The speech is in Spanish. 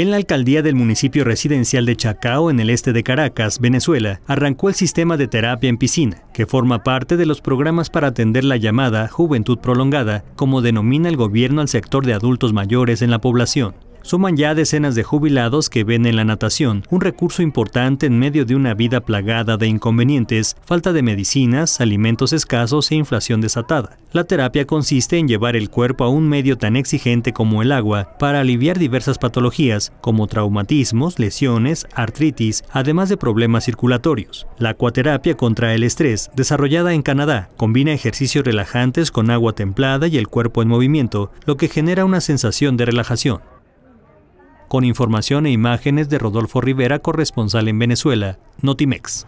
En la alcaldía del municipio residencial de Chacao, en el este de Caracas, Venezuela, arrancó el sistema de terapia en piscina, que forma parte de los programas para atender la llamada juventud prolongada, como denomina el gobierno al sector de adultos mayores en la población. Suman ya decenas de jubilados que ven en la natación un recurso importante en medio de una vida plagada de inconvenientes, falta de medicinas, alimentos escasos e inflación desatada. La terapia consiste en llevar el cuerpo a un medio tan exigente como el agua para aliviar diversas patologías como traumatismos, lesiones, artritis, además de problemas circulatorios. La acuaterapia contra el estrés, desarrollada en Canadá, combina ejercicios relajantes con agua templada y el cuerpo en movimiento, lo que genera una sensación de relajación con información e imágenes de Rodolfo Rivera, corresponsal en Venezuela, Notimex.